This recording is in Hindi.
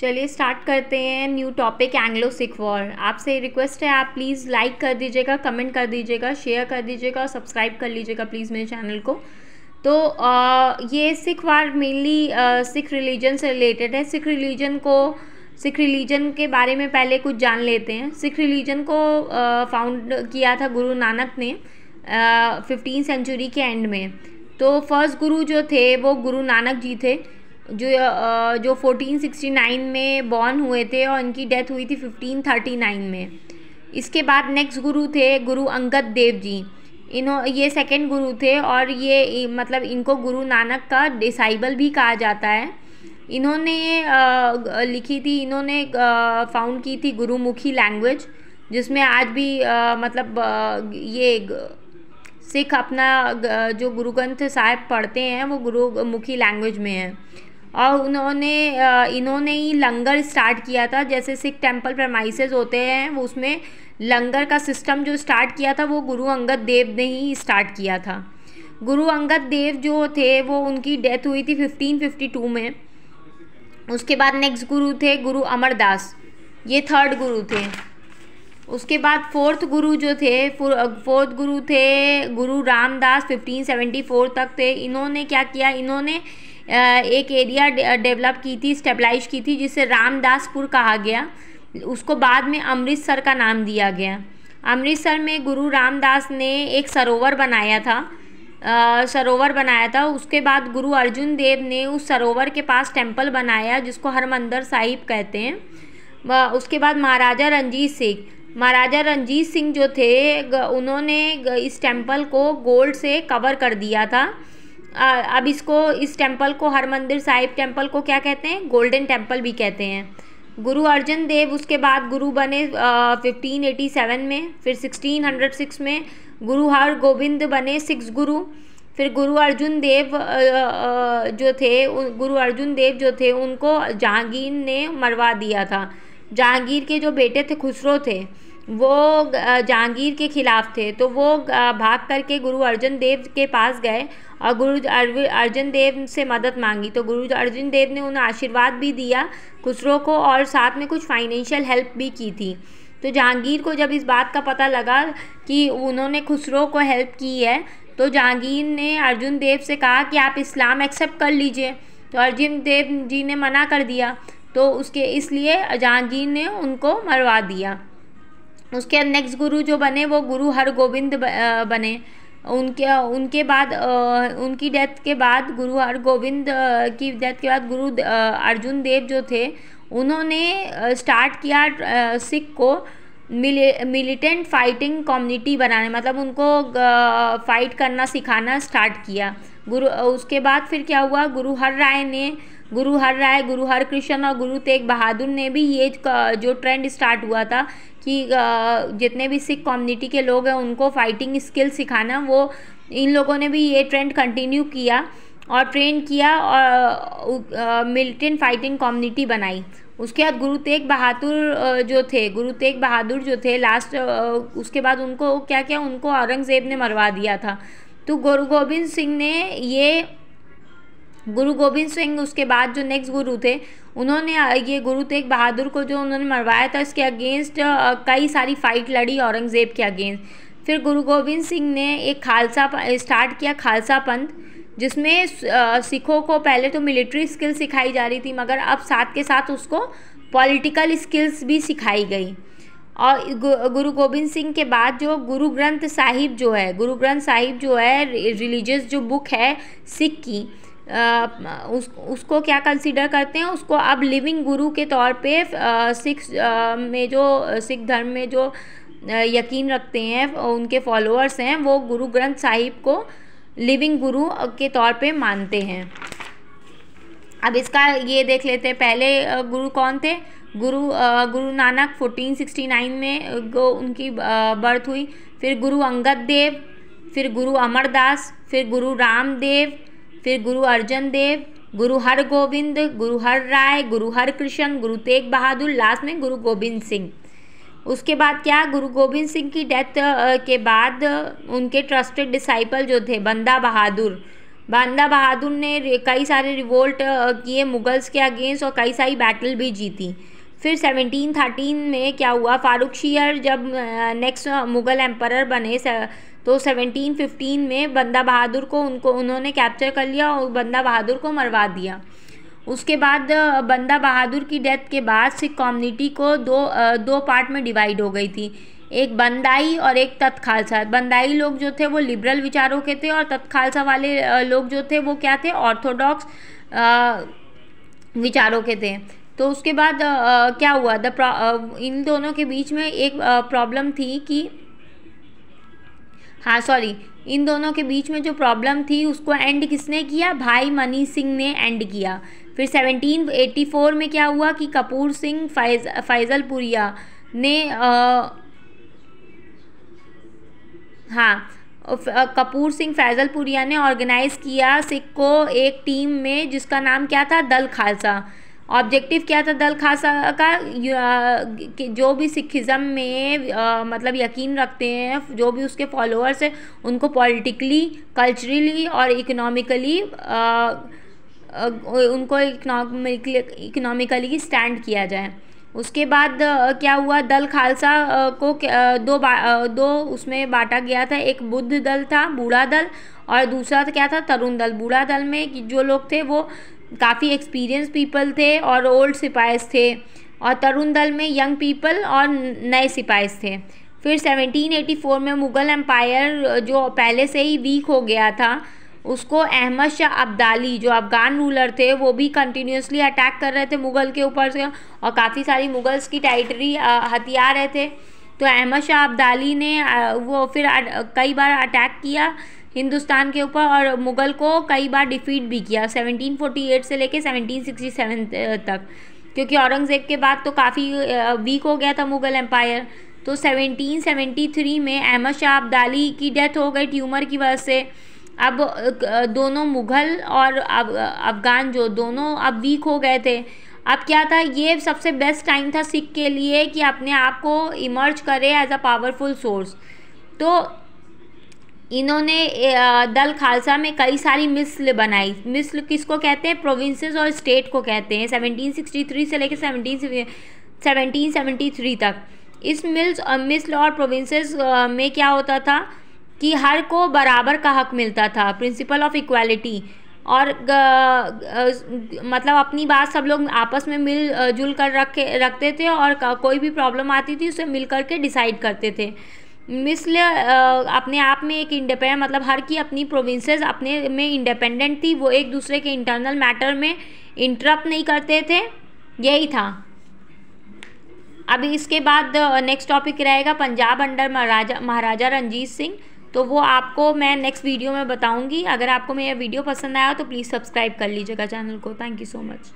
चलिए स्टार्ट करते हैं new topic Anglo Sikh war आपसे रिक्वेस्ट है आप प्लीज़ लाइक कर दीजिएगा कमेंट कर दीजिएगा शेयर कर दीजिएगा और सब्सक्राइब कर लीजिएगा प्लीज़ मेरे चैनल को तो आ, ये Sikh war mainly Sikh religion से रिलेटेड है सिख रिलीजन को सिख रिलीजन के बारे में पहले कुछ जान लेते हैं सिख रिलीजन को फाउंड किया था गुरु नानक ने फिफ्टीन सेंचुरी के एंड में तो फर्स्ट गुरु जो थे वो गुरु नानक जी थे जो जो 1469 में बॉर्न हुए थे और इनकी डेथ हुई थी 1539 में इसके बाद नेक्स्ट गुरु थे गुरु अंगद देव जी इन्हों ये सेकंड गुरु थे और ये मतलब इनको गुरु नानक का डिसाइबल भी कहा जाता है इन्होंने लिखी थी इन्होंने फाउंड की थी गुरुमुखी लैंग्वेज जिसमें आज भी मतलब ये सिख अपना जो गुरु ग्रंथ साहिब पढ़ते हैं वो गुरुमुखी लैंग्वेज में है और उन्होंने इन्होंने ही लंगर स्टार्ट किया था जैसे सिख टेम्पल प्रमाइसेस होते हैं वो उसमें लंगर का सिस्टम जो स्टार्ट किया था वो गुरु अंगद देव ने ही स्टार्ट किया था गुरु अंगद देव जो थे वो उनकी डेथ हुई थी 1552 में उसके बाद नेक्स्ट गुरु थे गुरु अमरदास ये थर्ड गुरु थे उसके बाद फोर्थ गुरु जो थे फोर्थ गुरु थे गुरु रामदास 1574 तक थे इन्होंने क्या किया इन्होंने एक एरिया डेवलप की थी स्टेबलाइज की थी जिसे रामदासपुर कहा गया उसको बाद में अमृतसर का नाम दिया गया अमृतसर में गुरु रामदास ने एक सरोवर बनाया था आ, सरोवर बनाया था उसके बाद गुरु अर्जुन देव ने उस सरोवर के पास टेम्पल बनाया जिसको हरमंदर साहिब कहते हैं उसके बाद महाराजा रंजीत सिंह महाराजा रंजीत सिंह जो थे उन्होंने इस टेम्पल को गोल्ड से कवर कर दिया था अब इसको इस टेम्पल को हर मंदिर साहिब टेम्पल को क्या कहते हैं गोल्डन टेम्पल भी कहते हैं गुरु अर्जन देव उसके बाद गुरु बने फिफ्टीन एटी सेवन में फिर सिक्सटीन हंड्रेड सिक्स में गुरु हर गोविंद बने सिक्स गुरु फिर गुरु अर्जुन देव जो थे गुरु अर्जुन देव जो थे उनको जहांगीर ने मरवा दिया था जहांगीर के जो बेटे थे खुसरो थे वो जहांगीर के ख़िलाफ़ थे तो वो भाग करके गुरु अर्जन देव के पास गए और गुरु अर्जन देव से मदद मांगी तो गुरु अर्जुन देव ने उन्हें आशीर्वाद भी दिया खुसरो को और साथ में कुछ फाइनेंशियल हेल्प भी की थी तो जहांगीर को जब इस बात का पता लगा कि उन्होंने खुसरो को हेल्प की है तो जहांगीर ने अर्जुन देव से कहा कि आप इस्लाम एक्सेप्ट कर लीजिए तो अर्जुन देव जी ने मना कर दिया तो उसके इसलिए जहांगीर ने उनको मरवा दिया उसके बाद नेक्स्ट गुरु जो बने वो गुरु हरगोविंद बने उनके उनके बाद उनकी डेथ के बाद गुरु हरगोविंद की डेथ के बाद गुरु अर्जुन देव जो थे उन्होंने स्टार्ट किया सिख को मिले मिलिटेंट फाइटिंग कम्युनिटी बनाने मतलब उनको फाइट करना सिखाना स्टार्ट किया गुरु उसके बाद फिर क्या हुआ गुरु हर राय ने गुरु हर राय गुरु हर कृष्ण और गुरु तेग बहादुर ने भी ये जो ट्रेंड स्टार्ट हुआ था कि जितने भी सिख कम्युनिटी के लोग हैं उनको फाइटिंग स्किल सिखाना वो इन लोगों ने भी ये ट्रेंड कंटिन्यू किया और ट्रेन किया और मिलिटेंट फाइटिंग कम्युनिटी बनाई उसके बाद गुरु तेग बहादुर जो थे गुरु तेग बहादुर जो थे लास्ट उसके बाद उनको क्या क्या उनको औरंगज़ेब ने मरवा दिया था तो गुरु गोविंद सिंह ने ये गुरु गोविंद सिंह उसके बाद जो नेक्स्ट गुरु थे उन्होंने ये गुरु तेग बहादुर को जो उन्होंने मरवाया था इसके अगेंस्ट कई सारी फ़ाइट लड़ी औरंगज़ेब के अगेंस्ट फिर गुरु गोविंद सिंह ने एक खालसा स्टार्ट किया खालसा पंथ जिसमें सिखों को पहले तो मिलिट्री स्किल सिखाई जा रही थी मगर अब साथ के साथ उसको पॉलिटिकल स्किल्स भी सिखाई गई और गुरु गोविंद सिंह के बाद जो गुरु ग्रंथ साहिब जो है गुरु ग्रंथ साहिब जो है रिलीजियस जो बुक है सिख की उस उसको क्या कंसिडर करते हैं उसको अब लिविंग गुरु के तौर पे सिख में जो सिख धर्म में जो यकीन रखते हैं उनके फॉलोअर्स हैं वो गुरु ग्रंथ साहिब को लिविंग गुरु के तौर पे मानते हैं अब इसका ये देख लेते हैं पहले गुरु कौन थे गुरु गुरु नानक 1469 में उनकी बर्थ हुई फिर गुरु अंगद देव फिर गुरु अमरदास फिर गुरु रामदेव फिर गुरु अर्जन देव गुरु हर गोविंद गुरु हर राय गुरु हर कृष्ण गुरु तेग बहादुर लास्ट में गुरु गोविंद सिंह उसके बाद क्या गुरु गोविंद सिंह की डेथ के बाद उनके ट्रस्टेड डिसाइपल जो थे बंदा बहादुर बंदा बहादुर ने कई सारे रिवोल्ट किए मुगल्स के अगेंस्ट और कई सारी बैटल भी जीती फिर 1713 में क्या हुआ फारूक शियर जब नेक्स्ट मुग़ल एम्पर बने तो 1715 में बंदा बहादुर को उनको उन्होंने कैप्चर कर लिया और बंदा बहादुर को मरवा दिया उसके बाद बंदा बहादुर की डेथ के बाद सिख कम्युनिटी को दो दो पार्ट में डिवाइड हो गई थी एक बंदाई और एक तत्खालसा बंदाई लोग जो थे वो लिबरल विचारों के थे और तत्खालसा वाले लोग जो थे वो क्या थे ऑर्थोडॉक्स विचारों के थे तो उसके बाद आ, क्या हुआ द इन दोनों के बीच में एक प्रॉब्लम थी कि हाँ सॉरी इन दोनों के बीच में जो प्रॉब्लम थी उसको एंड किसने किया भाई मनी सिंह ने एंड किया फिर 1784 में क्या हुआ कि कपूर सिंह फैज फैज़लपुरिया ने आ, हाँ कपूर सिंह फैज़लपुरिया ने ऑर्गेनाइज़ किया सिख को एक टीम में जिसका नाम क्या था दल खालसा ऑब्जेक्टिव क्या था दल खासा का जो भी सिखिज़म में आ, मतलब यकीन रखते हैं जो भी उसके फॉलोअर्स हैं उनको पॉलिटिकली कल्चरली और इकोनॉमिकली उनको इकोनॉमिकली इकोनॉमिकली स्टैंड किया जाए उसके बाद क्या हुआ दल खालसा को दो दो उसमें बांटा गया था एक बुद्ध दल था बूढ़ा दल और दूसरा क्या था तरुण दल बूढ़ा दल में जो लोग थे वो काफ़ी एक्सपीरियंस पीपल थे और ओल्ड सिपाइस थे और तरुण दल में यंग पीपल और नए सिपाइस थे फिर 1784 में मुग़ल एम्पायर जो पहले से ही वीक हो गया था उसको अहमद शाह अब्दाली जो अफ़गान रूलर थे वो भी कंटिन्यूसली अटैक कर रहे थे मुग़ल के ऊपर से और काफ़ी सारी मुग़ल्स की टाइटरी हथियार रहे थे तो अहमद शाह अब्दाली ने वो फिर कई बार अटैक किया हिंदुस्तान के ऊपर और मुग़ल को कई बार डिफीट भी किया 1748 से लेके 1767 तक क्योंकि औरंगज़ेब के बाद तो काफ़ी वीक हो गया था मुग़ल एम्पायर तो 1773 में अहमद शाह अब्दाली की डेथ हो गई ट्यूमर की वजह से अब दोनों मुग़ल और अब अफ़गान जो दोनों अब वीक हो गए थे अब क्या था ये सबसे बेस्ट टाइम था सिख के लिए कि अपने आप को इमर्ज करे एज अ पावरफुल सोर्स तो इन्होंने दल खालसा में कई सारी मिसल बनाई मिसल किसको कहते हैं प्रोविंसेस और स्टेट को कहते हैं 1763 से लेकर 17 1773 तक इस मिल्स और मिसल और प्रोविंसेस में क्या होता था कि हर को बराबर का हक मिलता था प्रिंसिपल ऑफ इक्वालिटी और ग, ग, मतलब अपनी बात सब लोग आपस में मिल जुल कर रखे रखते थे और कोई भी प्रॉब्लम आती थी उसे मिल करके डिसाइड करते थे मिसल अपने आप में एक इंडिपेंडेंट मतलब हर की अपनी प्रोविंसेस अपने में इंडिपेंडेंट थी वो एक दूसरे के इंटरनल मैटर में इंटरप्ट नहीं करते थे यही था अब इसके बाद नेक्स्ट टॉपिक रहेगा पंजाब अंडर महाराजा महाराजा रंजीत सिंह तो वो आपको मैं नेक्स्ट वीडियो में बताऊंगी अगर आपको मेरा वीडियो पसंद आया तो प्लीज़ सब्सक्राइब कर लीजिएगा चैनल को थैंक यू सो मच